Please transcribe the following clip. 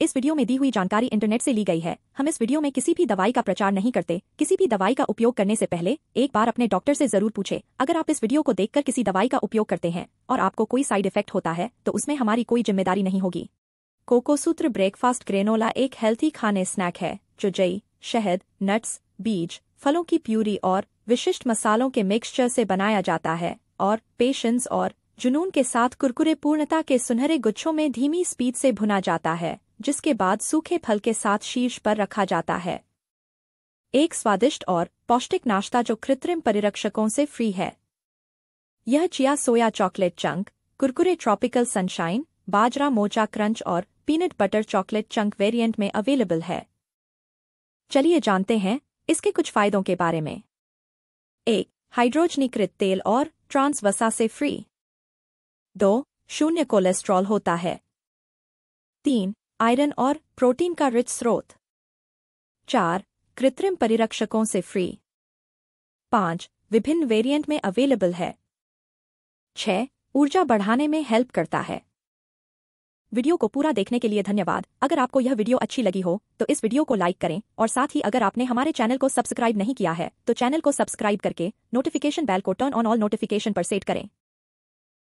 इस वीडियो में दी हुई जानकारी इंटरनेट से ली गई है हम इस वीडियो में किसी भी दवाई का प्रचार नहीं करते किसी भी दवाई का उपयोग करने से पहले एक बार अपने डॉक्टर से जरूर पूछे अगर आप इस वीडियो को देखकर किसी दवाई का उपयोग करते हैं और आपको कोई साइड इफेक्ट होता है तो उसमें हमारी कोई जिम्मेदारी नहीं होगी कोकोसूत्र ब्रेकफास्ट ग्रेनोला एक हेल्थी खाने स्नैक है जो जई शहद नट्स बीज फलों की प्यूरी और विशिष्ट मसालों के मिक्सचर से बनाया जाता है और पेशेंस और जुनून के साथ कुरकुरे पूर्णता के सुनहरे गुच्छों में धीमी स्पीड से भुना जाता है जिसके बाद सूखे फल के साथ शीर्ष पर रखा जाता है एक स्वादिष्ट और पौष्टिक नाश्ता जो कृत्रिम परिरक्षकों से फ्री है यह चिया सोया चॉकलेट चंक कुरकुरे ट्रॉपिकल सनशाइन बाजरा मोचा क्रंच और peanut butter chocolate chunk variant में अवेलेबल है चलिए जानते हैं इसके कुछ फायदों के बारे में एक हाइड्रोजनीकृत तेल और ट्रांस वसा से फ्री दो शून्य कोलेस्ट्रॉल होता है तीन आयरन और प्रोटीन का रिच स्रोत चार कृत्रिम परिरक्षकों से फ्री पांच विभिन्न वेरिएंट में अवेलेबल है छह ऊर्जा बढ़ाने में हेल्प करता है वीडियो को पूरा देखने के लिए धन्यवाद अगर आपको यह वीडियो अच्छी लगी हो तो इस वीडियो को लाइक करें और साथ ही अगर आपने हमारे चैनल को सब्सक्राइब नहीं किया है तो चैनल को सब्सक्राइब करके नोटिफिकेशन बेल को टर्न ऑन ऑल नोटिफिकेशन पर सेट करें